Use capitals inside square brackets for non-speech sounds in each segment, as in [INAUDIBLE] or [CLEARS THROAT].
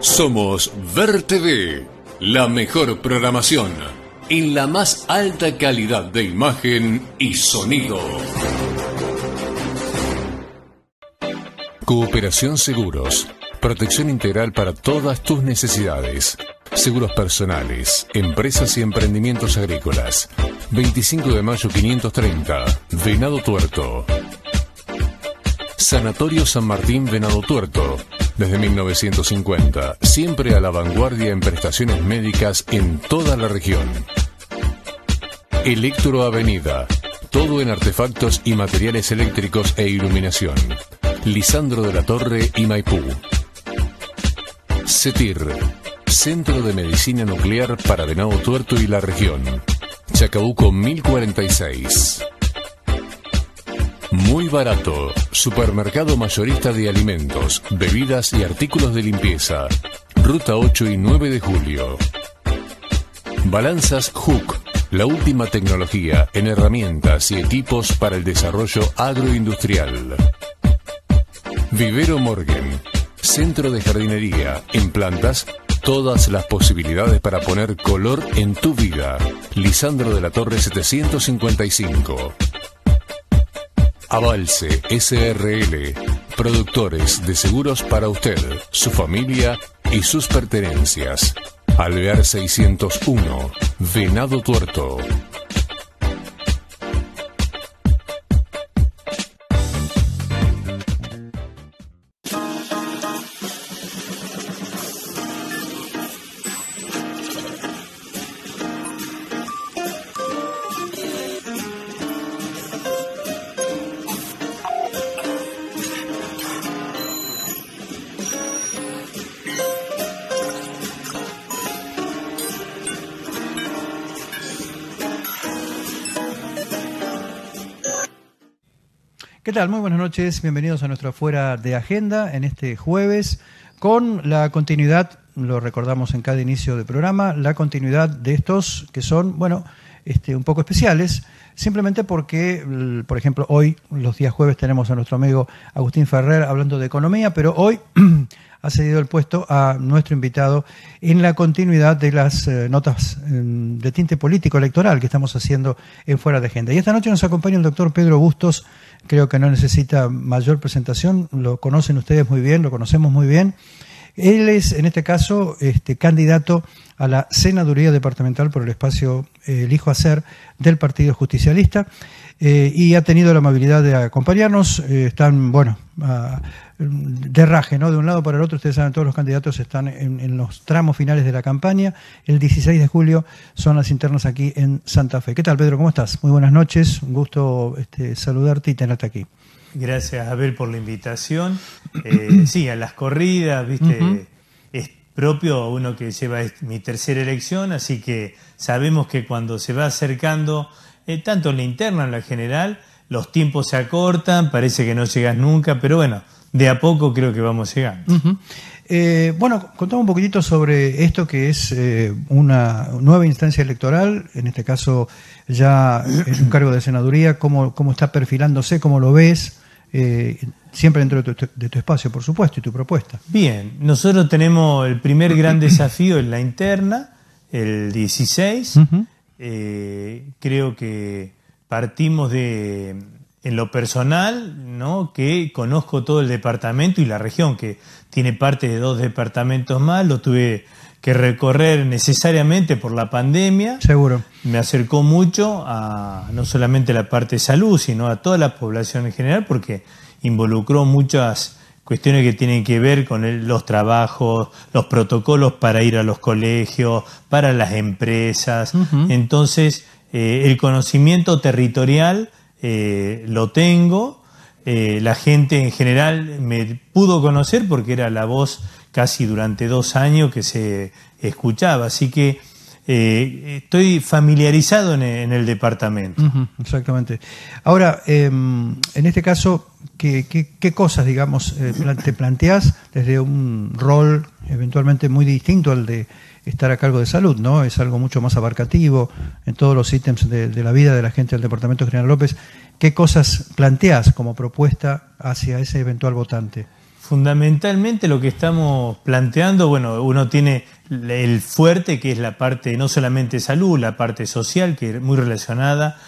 Somos VerTV, la mejor programación en la más alta calidad de imagen y sonido. Cooperación Seguros. Protección integral para todas tus necesidades. Seguros personales, empresas y emprendimientos agrícolas. 25 de mayo 530, Venado Tuerto. Sanatorio San Martín Venado Tuerto. Desde 1950, siempre a la vanguardia en prestaciones médicas en toda la región. Electro Avenida. Todo en artefactos y materiales eléctricos e iluminación. Lisandro de la Torre y Maipú. CETIR. Centro de Medicina Nuclear para Venado Tuerto y la región. Chacabuco 1046. Muy barato. Supermercado mayorista de alimentos, bebidas y artículos de limpieza. Ruta 8 y 9 de julio. Balanzas Hook. La última tecnología en herramientas y equipos para el desarrollo agroindustrial. Vivero Morgan. Centro de jardinería. En plantas, todas las posibilidades para poner color en tu vida. Lisandro de la Torre 755. Avalse SRL, productores de seguros para usted, su familia y sus pertenencias. Alvear 601, Venado Tuerto, ¿Qué tal? Muy buenas noches, bienvenidos a nuestro Fuera de Agenda en este jueves con la continuidad, lo recordamos en cada inicio de programa, la continuidad de estos que son, bueno, este, un poco especiales, simplemente porque, por ejemplo, hoy, los días jueves, tenemos a nuestro amigo Agustín Ferrer hablando de economía, pero hoy [CLEARS THROAT] ha cedido el puesto a nuestro invitado en la continuidad de las eh, notas em, de tinte político electoral que estamos haciendo en Fuera de Agenda. Y esta noche nos acompaña el doctor Pedro Bustos creo que no necesita mayor presentación, lo conocen ustedes muy bien, lo conocemos muy bien. Él es, en este caso, este, candidato a la senaduría departamental por el espacio eh, Elijo Hacer del Partido Justicialista eh, y ha tenido la amabilidad de acompañarnos. Eh, están, bueno, Mm, derraje, ¿no? De un lado para el otro, ustedes saben, todos los candidatos están en, los tramos finales de la campaña. El 16 de julio son las internas aquí en Santa Fe. ¿Qué tal, Pedro? ¿Cómo estás? Muy buenas noches, un gusto este, saludarte y tenerte aquí. Gracias, Abel, por la invitación. Eh, [CLEARS THROAT] sí, a las corridas, viste, es propio a uno que lleva mi tercera elección, así que sabemos que cuando se va acercando, eh, tanto en la interna en la general, los tiempos se acortan, parece que no llegas nunca, pero bueno, de a poco creo que vamos llegando. Eh, bueno, contame un poquitito sobre esto que es eh, una nueva instancia electoral, en este caso ya es un cargo de senaduría, cómo, cómo está perfilándose, cómo lo ves, eh, siempre dentro de tu, de tu, espacio, por supuesto, y tu propuesta. Bien, nosotros tenemos el primer gran [CLEARS THROAT] desafío en la interna, el 16. creo que partimos de en lo personal, ¿no? que conozco todo el departamento y la región, que tiene parte de dos departamentos más, lo tuve que recorrer necesariamente por la pandemia. Seguro. Me acercó mucho a no solamente la parte de salud, sino a toda la población en general, porque involucró muchas cuestiones que tienen que ver con los trabajos, los protocolos para ir a los colegios, para las empresas. Entonces, eh, el conocimiento territorial eh, lo tengo. Eh, la gente en general me pudo conocer porque era la voz casi durante dos años que se escuchaba. Así que eh, estoy familiarizado en, el departamento. exactamente. Ahora, em, en este caso, ¿qué, cosas, digamos, te planteas desde un rol eventualmente muy distinto al de estar a cargo de salud, ¿no? Es algo mucho más abarcativo en todos los ítems de, la vida de la gente del Departamento General López. ¿Qué cosas planteas como propuesta hacia ese eventual votante? Fundamentalmente lo que estamos planteando, bueno, uno tiene el fuerte que es la parte no solamente salud, la parte social que es muy relacionada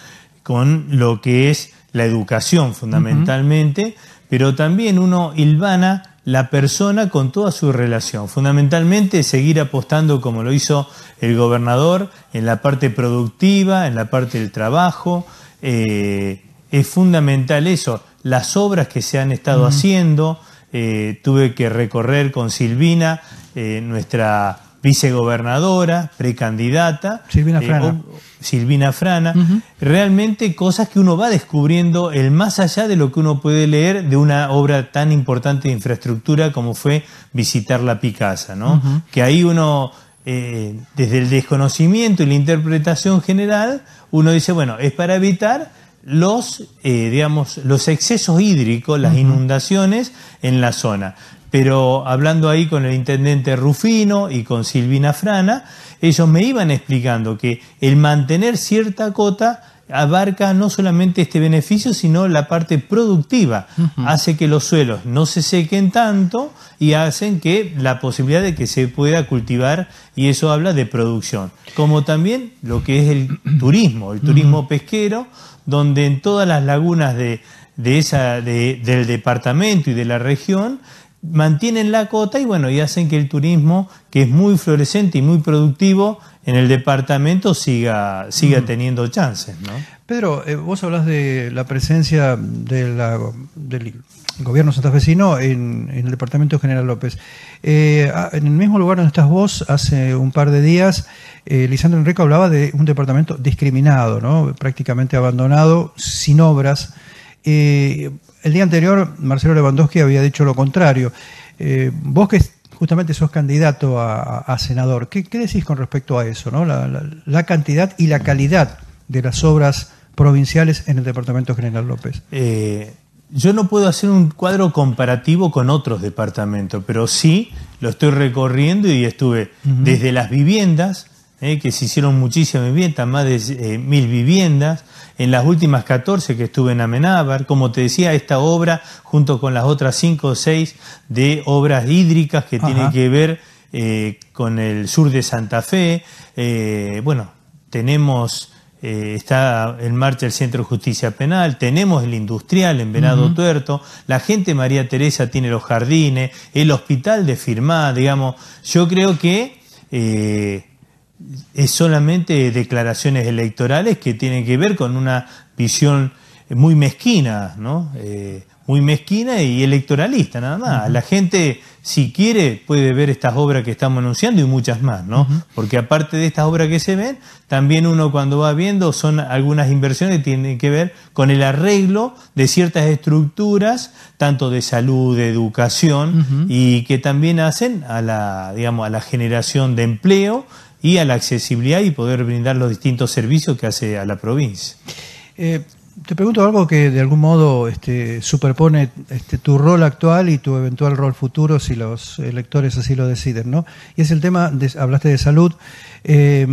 con lo que es la educación fundamentalmente, pero también uno ilvana la persona con toda su relación. Fundamentalmente seguir apostando como lo hizo el gobernador en la parte productiva, en la parte del trabajo. Eh, es fundamental eso. Las obras que se han estado haciendo, eh, tuve que recorrer con Silvina, eh, nuestra vicegobernadora, precandidata, Silvina eh, Frana, Silvina Frana realmente cosas que uno va descubriendo el más allá de lo que uno puede leer de una obra tan importante de infraestructura como fue visitar la Picasa, ¿no? Que ahí uno eh, desde el desconocimiento y la interpretación general, uno dice, bueno, es para evitar los, eh, digamos, los excesos hídricos, las inundaciones en la zona pero hablando ahí con el intendente Rufino y con Silvina Frana, ellos me iban explicando que el mantener cierta cota abarca no solamente este beneficio, sino la parte productiva. Hace que los suelos no se sequen tanto y hacen que la posibilidad de que se pueda cultivar, y eso habla de producción. Como también lo que es el [CLEARS THROAT] turismo, el turismo pesquero, donde en todas las lagunas de, esa, del departamento y de la región mantienen la cota y bueno, y hacen que el turismo, que es muy florecente y muy productivo en el departamento, siga, siga mm. teniendo chances. ¿no? Pedro, eh, vos hablas de la presencia del gobierno santafesino en, el departamento General López. Eh, ah, en el mismo lugar donde estás vos, hace un par de días, eh, Lisandro Enrico hablaba de un departamento discriminado, prácticamente abandonado, sin obras. Eh, el día anterior Marcelo Lewandowski había dicho lo contrario. Eh, vos que justamente sos candidato a, senador, ¿qué, decís con respecto a eso? ¿no? La, cantidad y la calidad de las obras provinciales en el Departamento General López. Eh, yo no puedo hacer un cuadro comparativo con otros departamentos, pero sí lo estoy recorriendo y estuve desde las viviendas, eh, que se hicieron muchísimas viviendas, más de mil viviendas, en las últimas 14 que estuve en Amenábar. Como te decía, esta obra, junto con las otras 5 o 6 de obras hídricas que tienen que ver eh, con el sur de Santa Fe, eh, bueno, tenemos... Eh, está en marcha el Centro de Justicia Penal, tenemos el Industrial en Venado Tuerto, la gente María Teresa tiene los jardines, el Hospital de Firmá, digamos, yo creo que es solamente declaraciones electorales que tienen que ver con una visión muy mezquina, ¿no? Eh, muy mezquina y electoralista, nada más. La gente, si quiere, puede ver estas obras que estamos anunciando y muchas más, ¿no? Porque aparte de estas obras que se ven, también uno cuando va viendo son algunas inversiones que tienen que ver con el arreglo de ciertas estructuras, tanto de salud, de educación, y que también hacen a la, digamos, a la generación de empleo y a la accesibilidad y poder brindar los distintos servicios que hace a la provincia. Eh, te pregunto algo que de algún modo este, superpone este, tu rol actual y tu eventual rol futuro si los electores así lo deciden, ¿no? Y es el tema, de, hablaste de salud, eh,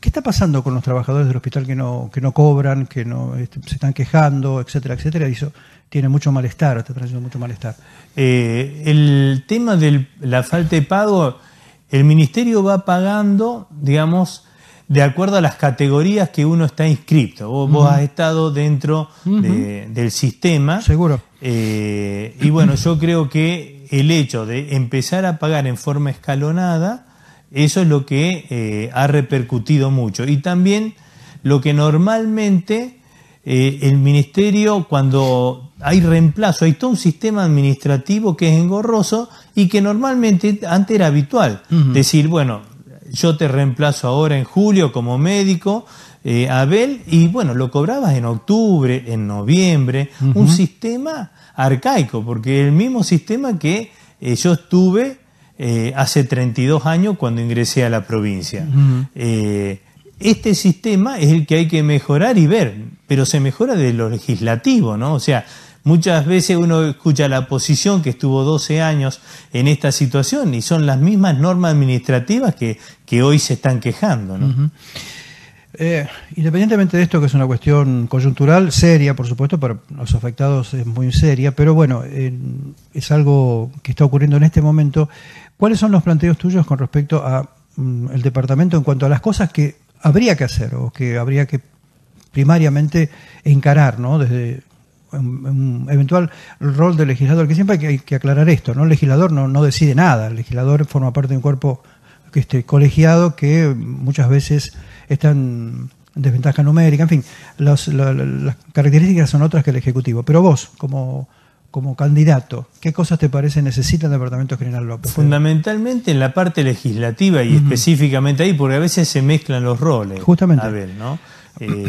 ¿qué está pasando con los trabajadores del hospital que no, que no cobran, que no este, se están quejando, etcétera, etcétera? Y eso tiene mucho malestar, está trayendo mucho malestar. Eh, el tema de la falta de pago el ministerio va pagando, digamos, de acuerdo a las categorías que uno está inscrito. Vos, has estado dentro del sistema. Seguro. Eh, y bueno, yo creo que el hecho de empezar a pagar en forma escalonada, eso es lo que eh, ha repercutido mucho. Y también lo que normalmente eh, el ministerio cuando hay reemplazo, hay todo un sistema administrativo que es engorroso y que normalmente antes era habitual. Decir, bueno, yo te reemplazo ahora en julio como médico, eh, Abel, y bueno, lo cobrabas en octubre, en noviembre, un sistema arcaico, porque el mismo sistema que eh, yo estuve eh, hace 32 años cuando ingresé a la provincia. este sistema es el que hay que mejorar y ver, pero se mejora de lo legislativo, ¿no? O sea, Muchas veces uno escucha la posición que estuvo 12 años en esta situación y son las mismas normas administrativas que, hoy se están quejando. Eh, independientemente de esto, que es una cuestión coyuntural, seria, por supuesto, para los afectados es muy seria, pero bueno, es algo que está ocurriendo en este momento. ¿Cuáles son los planteos tuyos con respecto al mm, departamento en cuanto a las cosas que habría que hacer o que habría que primariamente encarar, ¿no? Desde un eventual rol del legislador, que siempre hay que, aclarar esto, ¿no? El legislador no, no decide nada, el legislador forma parte de un cuerpo este, colegiado que muchas veces está en desventaja numérica, en fin, las características son otras que el Ejecutivo. Pero vos, como, como candidato, ¿qué cosas te parece necesita el Departamento General López? Fundamentalmente en la parte legislativa y específicamente ahí, porque a veces se mezclan los roles. Justamente. A ver, ¿no? [CLEARS THROAT] Eh,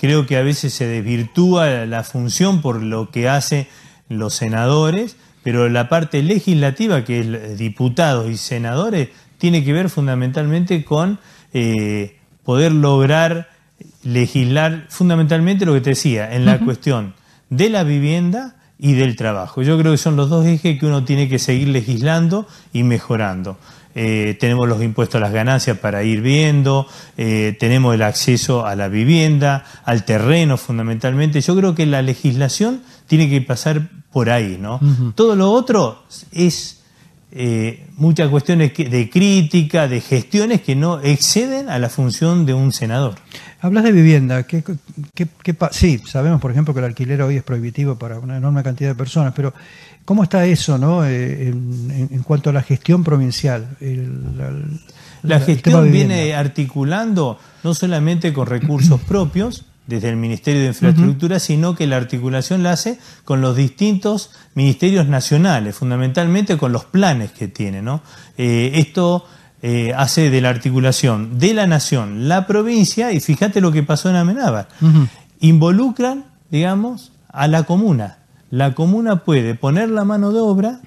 creo que a veces se desvirtúa la función por lo que hacen los senadores, pero la parte legislativa, que es diputados y senadores, tiene que ver fundamentalmente con eh, poder lograr legislar fundamentalmente lo que te decía, en la cuestión de la vivienda y del trabajo. Yo creo que son los dos ejes que uno tiene que seguir legislando y mejorando. Eh, tenemos los impuestos a las ganancias para ir viendo, eh, tenemos el acceso a la vivienda, al terreno fundamentalmente. Yo creo que la legislación tiene que pasar por ahí, ¿no? Todo lo otro es eh, muchas cuestiones de crítica, de gestiones que no exceden a la función de un senador. Hablas de vivienda. sí, sabemos, por ejemplo, que el alquiler hoy es prohibitivo para una enorme cantidad de personas, pero ¿Cómo está eso no? Eh, en, cuanto a la gestión provincial? la, gestión viene articulando no solamente con recursos propios, desde el Ministerio de Infraestructura, sino que la articulación la hace con los distintos ministerios nacionales, fundamentalmente con los planes que tiene. Eh, esto eh, hace de la articulación de la nación, la provincia, y fíjate lo que pasó en Amenábar. Involucran, digamos, a la comuna la comuna puede poner la mano de obra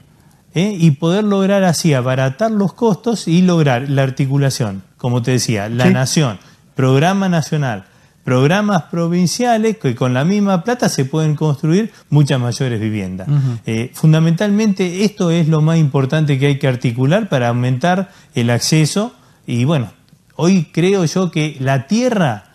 ¿eh? y poder lograr así abaratar los costos y lograr la articulación, como te decía, la nación, programa nacional, programas provinciales que con la misma plata se pueden construir muchas mayores viviendas. Eh, fundamentalmente esto es lo más importante que hay que articular para aumentar el acceso y bueno, hoy creo yo que la tierra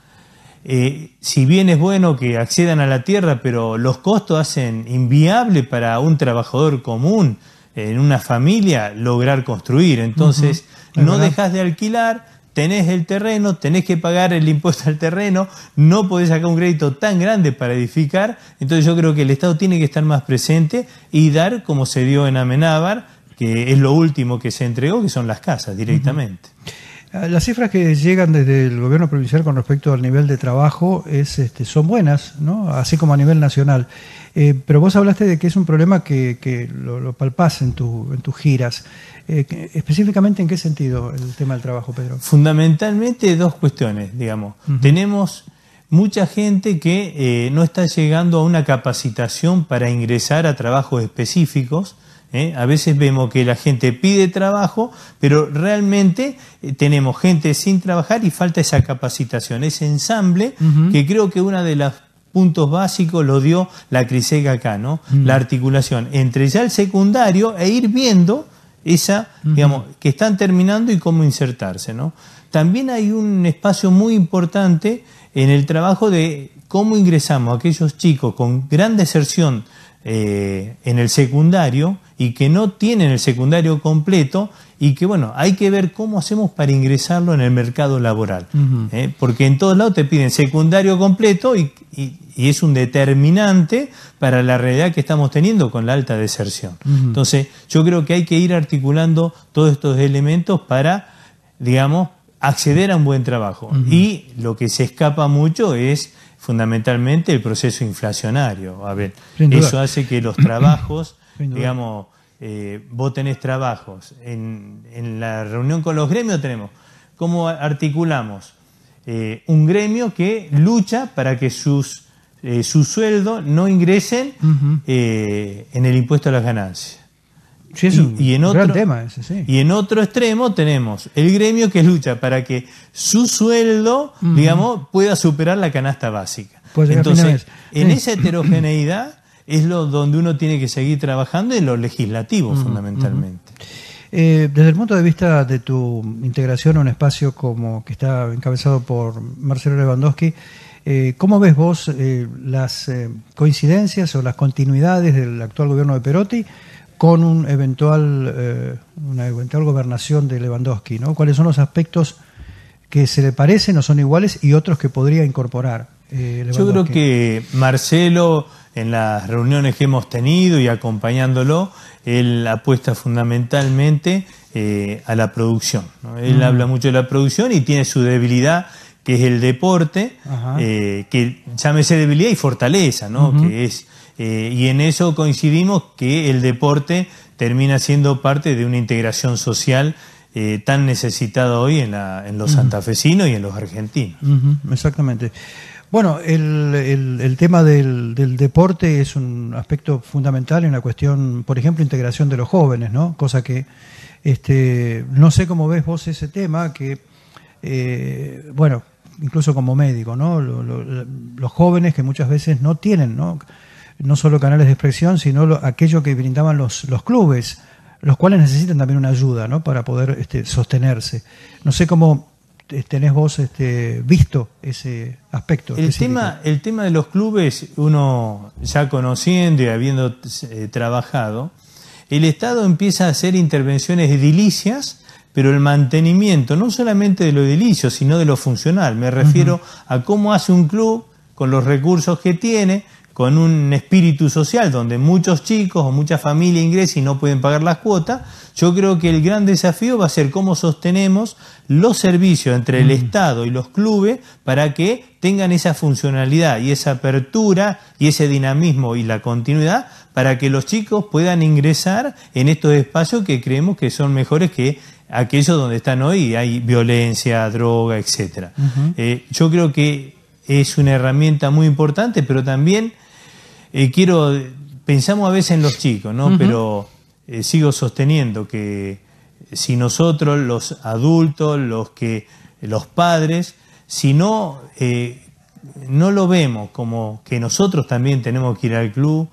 eh, si bien es bueno que accedan a la tierra, pero los costos hacen inviable para un trabajador común en una familia lograr construir. Entonces, no dejas de alquilar, tenés el terreno, tenés que pagar el impuesto al terreno, no podés sacar un crédito tan grande para edificar. Entonces, yo creo que el Estado tiene que estar más presente y dar, como se dio en Amenábar, que es lo último que se entregó, que son las casas directamente. Ah, las cifras que llegan desde el gobierno provincial con respecto al nivel de trabajo es, este, son buenas, así como a nivel nacional. Eh, pero vos hablaste de que es un problema que, lo, palpas palpás en, en tus giras. Eh, específicamente, ¿en qué sentido el tema del trabajo, Pedro? Fundamentalmente dos cuestiones, digamos. Tenemos mucha gente que eh, no está llegando a una capacitación para ingresar a trabajos específicos ¿eh? A veces vemos que la gente pide trabajo, pero realmente eh, tenemos gente sin trabajar y falta esa capacitación, ese ensamble que creo que uno de los puntos básicos lo dio la Crisega acá, ¿no? Mm. La articulación entre ya el secundario e ir viendo esa, digamos, que están terminando y cómo insertarse, ¿no? También hay un espacio muy importante en el trabajo de cómo ingresamos a aquellos chicos con gran deserción eh, en el secundario, y que no tienen el secundario completo y que bueno, hay que ver cómo hacemos para ingresarlo en el mercado laboral. ¿eh? Porque en todos lados te piden secundario completo y, es un determinante para la realidad que estamos teniendo con la alta deserción. Entonces, yo creo que hay que ir articulando todos estos elementos para, digamos, acceder a un buen trabajo. Y lo que se escapa mucho es fundamentalmente el proceso inflacionario. A ver, eso hace que los trabajos Digamos, eh, vos tenés trabajos. En, en, la reunión con los gremios tenemos cómo articulamos eh, un gremio que lucha para que sus, eh, su sueldo no ingresen en el impuesto a las ganancias. y, en otro, y en otro extremo tenemos el gremio que lucha para que su sueldo, digamos, pueda superar la canasta básica. Pues, Entonces, en esa heterogeneidad es lo donde uno tiene que seguir trabajando en lo legislativo, fundamentalmente. Eh, desde el punto de vista de tu integración a un espacio como que está encabezado por Marcelo Lewandowski, eh, ¿Cómo ves vos eh, las coincidencias o las continuidades del actual gobierno de Perotti con un eventual, una eventual gobernación de Lewandowski? ¿no? ¿Cuáles son los aspectos que se le parecen o son iguales y otros que podría incorporar? Yo creo que Marcelo en las reuniones que hemos tenido y acompañándolo, él apuesta fundamentalmente eh, a la producción. Él habla mucho de la producción y tiene su debilidad que es el deporte, eh, que llámese debilidad y fortaleza, ¿no? que es, eh, y en eso coincidimos que el deporte termina siendo parte de una integración social eh, tan necesitada hoy en, los santafesinos y en los argentinos. Exactamente. Bueno, el, tema del, deporte es un aspecto fundamental en una cuestión, por ejemplo, integración de los jóvenes, ¿no? Cosa que este, no sé cómo ves vos ese tema, que, eh, bueno, incluso como médico, ¿no? los jóvenes que muchas veces no tienen, ¿no? No solo canales de expresión, sino aquello que brindaban los, clubes, los cuales necesitan también una ayuda, ¿no? Para poder este, sostenerse. No sé cómo eh, tenés vos este, visto ese aspecto? El tema, el tema de los clubes, uno ya conociendo y habiendo eh, trabajado, el Estado empieza a hacer intervenciones edilicias, pero el mantenimiento, no solamente de lo edilicio, sino de lo funcional. Me refiero a cómo hace un club con los recursos que tiene, con un espíritu social donde muchos chicos o muchas familias ingresan y no pueden pagar las cuotas, yo creo que el gran desafío va a ser cómo sostenemos los servicios entre el mm. Estado y los clubes para que tengan esa funcionalidad y esa apertura y ese dinamismo y la continuidad para que los chicos puedan ingresar en estos espacios que creemos que son mejores que aquellos donde están hoy hay violencia, droga, etcétera. Eh, yo creo que es una herramienta muy importante, pero también eh, quiero, pensamos a veces en los chicos, ¿no? Pero eh, sigo sosteniendo que eh, si nosotros, los adultos, los que, los padres, si no, no lo vemos como que nosotros también tenemos que ir al club,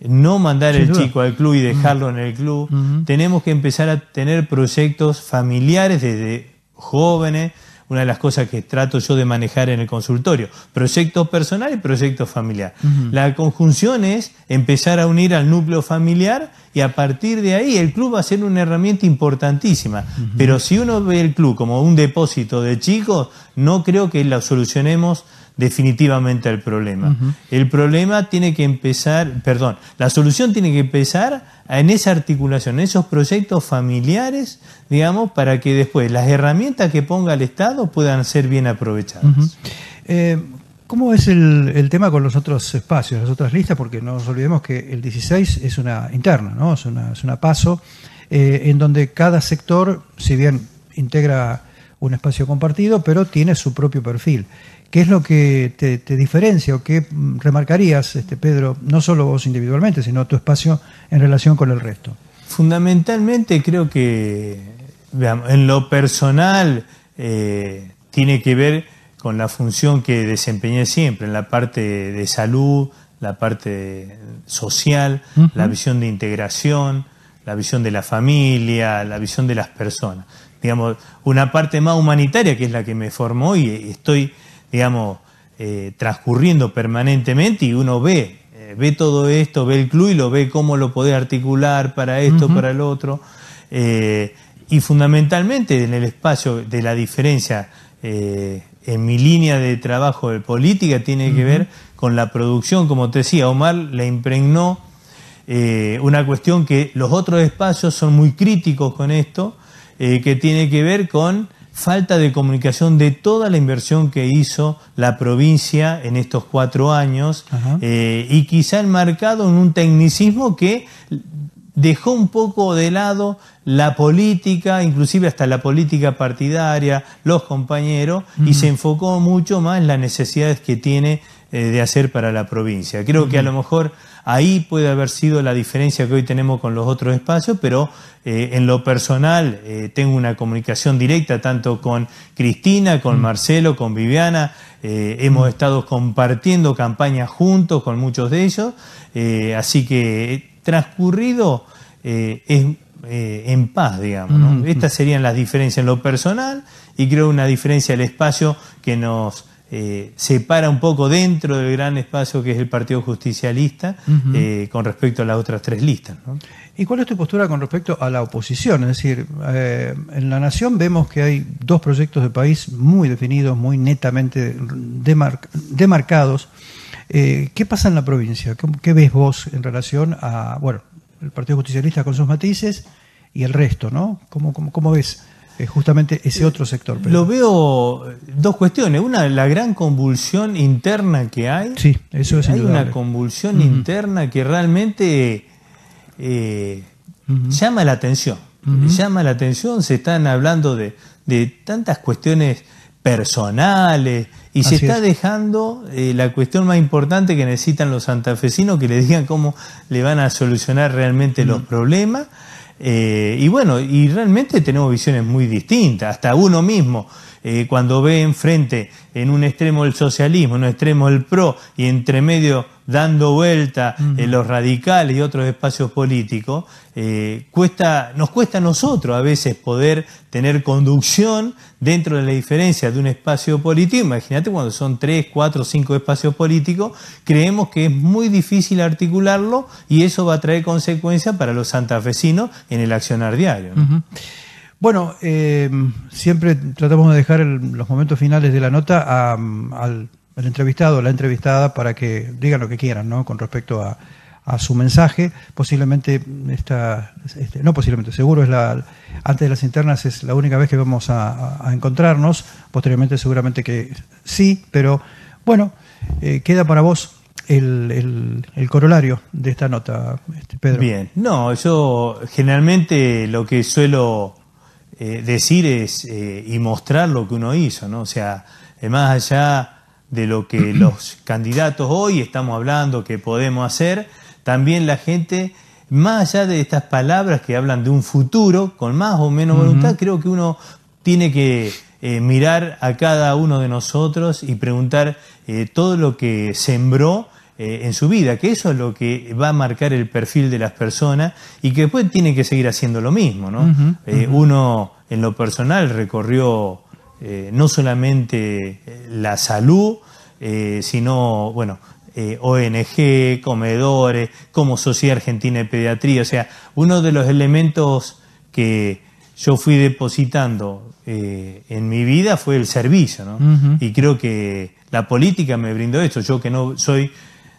no mandar el chico al club y dejarlo en el club, tenemos que empezar a tener proyectos familiares desde jóvenes, una de las cosas que trato yo de manejar en el consultorio. Proyecto personal y proyecto familiar. La conjunción es empezar a unir al núcleo familiar y a partir de ahí el club va a ser una herramienta importantísima. Pero si uno ve el club como un depósito de chicos, no creo que la solucionemos definitivamente al problema. El problema tiene que empezar, perdón, la solución tiene que empezar en esa articulación, en esos proyectos familiares, digamos, para que después las herramientas que ponga el Estado puedan ser bien aprovechadas. Eh, ¿Cómo es el, tema con los otros espacios, las otras listas? Porque no nos olvidemos que el 16 es una interna, ¿no? Es una, paso eh, en donde cada sector, si bien integra un espacio compartido, pero tiene su propio perfil. ¿Qué es lo que te, diferencia o qué remarcarías, este, Pedro, no solo vos individualmente, sino tu espacio en relación con el resto? Fundamentalmente creo que en lo personal eh, tiene que ver con la función que desempeñé siempre, en la parte de salud, la parte social, la visión de integración, la visión de la familia, la visión de las personas. Digamos, una parte más humanitaria que es la que me formó y estoy digamos, eh, transcurriendo permanentemente y uno ve, eh, ve todo esto, ve el club y lo ve cómo lo puede articular para esto, para el otro. Eh, y fundamentalmente en el espacio de la diferencia en mi línea de trabajo de política tiene que ver con la producción, como te decía, Omar le impregnó una cuestión que los otros espacios son muy críticos con esto, que tiene que ver con falta de comunicación de toda la inversión que hizo la provincia en estos cuatro años eh, y quizá enmarcado en un tecnicismo que dejó un poco de lado la política, inclusive hasta la política partidaria, los compañeros, y se enfocó mucho más en las necesidades que tiene eh, de hacer para la provincia. Creo que a lo mejor Ahí puede haber sido la diferencia que hoy tenemos con los otros espacios, pero eh, en lo personal eh, tengo una comunicación directa tanto con Cristina, con mm. Marcelo, con Viviana. Eh, hemos mm. estado compartiendo campañas juntos con muchos de ellos. así que transcurrido es en paz, digamos. Mm, Estas serían las diferencias en lo personal y creo una diferencia del espacio que nos eh, separa un poco dentro del gran espacio que es el Partido Justicialista eh, con respecto a las otras tres listas. ¿Y cuál es tu postura con respecto a la oposición? Es decir, eh, en la Nación vemos que hay dos proyectos de país muy definidos, muy netamente demarcados. ¿Qué pasa en la provincia? ¿Qué, ves vos en relación a, bueno, el Partido Justicialista con sus matices y el resto, ¿no? ¿Cómo, cómo, cómo ves eh, justamente ese otro sector. Lo veo eh, dos cuestiones. Una, la gran convulsión interna que hay. Sí, eso es Hay una convulsión interna que realmente eh, llama la atención. Llama la atención, se están hablando de, tantas cuestiones personales y se está dejando la cuestión más importante que necesitan los santafesinos, que le digan cómo le van a solucionar realmente los problemas eh, y bueno, y realmente tenemos visiones muy distintas, hasta uno mismo. Eh, cuando ve enfrente en un extremo el socialismo, en un extremo el PRO y entre medio dando vuelta eh, los radicales y otros espacios políticos, eh, cuesta, nos cuesta a nosotros a veces poder tener conducción dentro de la diferencia de un espacio político. Imagínate cuando son tres, cuatro, cinco espacios políticos, creemos que es muy difícil articularlo y eso va a traer consecuencias para los santafesinos en el accionar diario. Bueno, eh, siempre tratamos de dejar los momentos finales de la nota al, entrevistado o la entrevistada para que digan lo que quieran ¿no? con respecto a, su mensaje. Posiblemente, esta, este, no posiblemente, seguro es la, antes de las internas es la única vez que vamos a, encontrarnos. Posteriormente, seguramente que sí, pero bueno, eh, queda para vos el, el, corolario de esta nota, este, Pedro. Bien, no, yo generalmente lo que suelo eh, decir es, eh, y mostrar lo que uno hizo, ¿no? O sea, eh, más allá de lo que [CLEARS THROAT] los candidatos hoy estamos hablando que podemos hacer, también la gente, más allá de estas palabras que hablan de un futuro, con más o menos voluntad, creo que uno tiene que mirar a cada uno de nosotros y preguntar todo lo que sembró eh, en su vida, que eso es lo que va a marcar el perfil de las personas y que después tiene que seguir haciendo lo mismo. ¿no? Eh, uno en lo personal recorrió eh, no solamente la salud, sino, bueno, ONG, comedores, como Sociedad Argentina de Pediatría, o sea, uno de los elementos que yo fui depositando en mi vida fue el servicio, Y creo que la política me brindó esto. Yo que no soy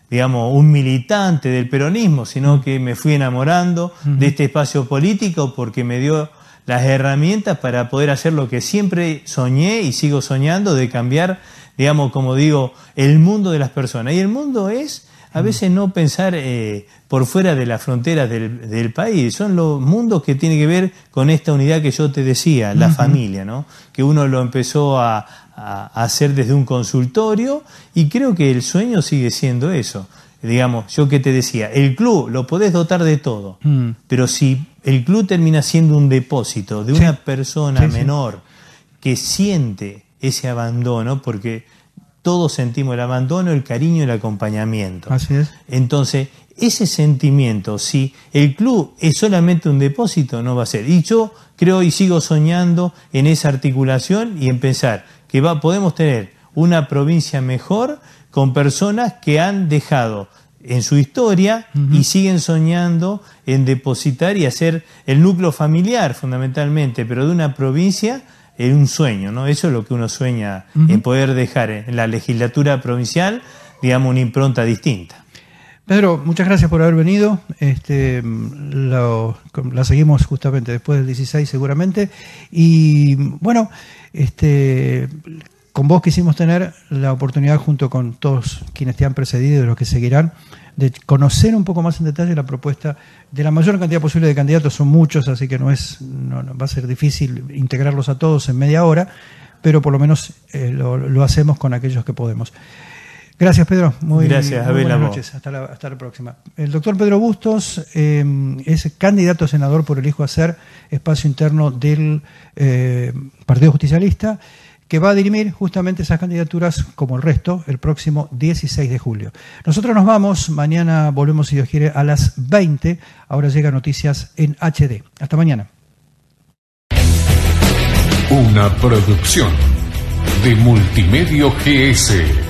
digamos, un militante del peronismo, sino que me fui enamorando de este espacio político porque me dio las herramientas para poder hacer lo que siempre soñé y sigo soñando de cambiar, digamos, como digo, el mundo de las personas. Y el mundo es a veces no pensar eh, por fuera de las fronteras del, país. Son los mundos que tienen que ver con esta unidad que yo te decía, la familia, ¿no? Que uno lo empezó a, hacer desde un consultorio y creo que el sueño sigue siendo eso. Digamos, yo que te decía, el club lo podés dotar de todo, mm. pero si el club termina siendo un depósito de una persona menor que siente ese abandono, porque todos sentimos el abandono, el cariño, y el acompañamiento. Así es. Entonces, ese sentimiento, si el club es solamente un depósito, no va a ser. Y yo creo y sigo soñando en esa articulación y en pensar que va, podemos tener una provincia mejor con personas que han dejado en su historia y siguen soñando en depositar y hacer el núcleo familiar fundamentalmente, pero de una provincia es un sueño, ¿no? Eso es lo que uno sueña, en poder dejar en la legislatura provincial, digamos, una impronta distinta. Pedro, muchas gracias por haber venido. Este, la seguimos justamente después del 16 seguramente. Y bueno, este, con vos quisimos tener la oportunidad junto con todos quienes te han precedido y los que seguirán de conocer un poco más en detalle la propuesta de la mayor cantidad posible de candidatos. Son muchos, así que no es no, va a ser difícil integrarlos a todos en media hora, pero por lo menos eh, lo, hacemos con aquellos que podemos. Gracias, Pedro. Muy, buenas noches. Hasta la, próxima. El doctor Pedro Bustos em, es candidato a senador por el Hijo Hacer, espacio interno del eh, Partido Justicialista que va a dirimir justamente esas candidaturas como el resto el próximo 16 de julio. Nosotros nos vamos, mañana volvemos si Dios quiere a las 20, ahora llega Noticias en HD. Hasta mañana. Una producción de Multimedio GS.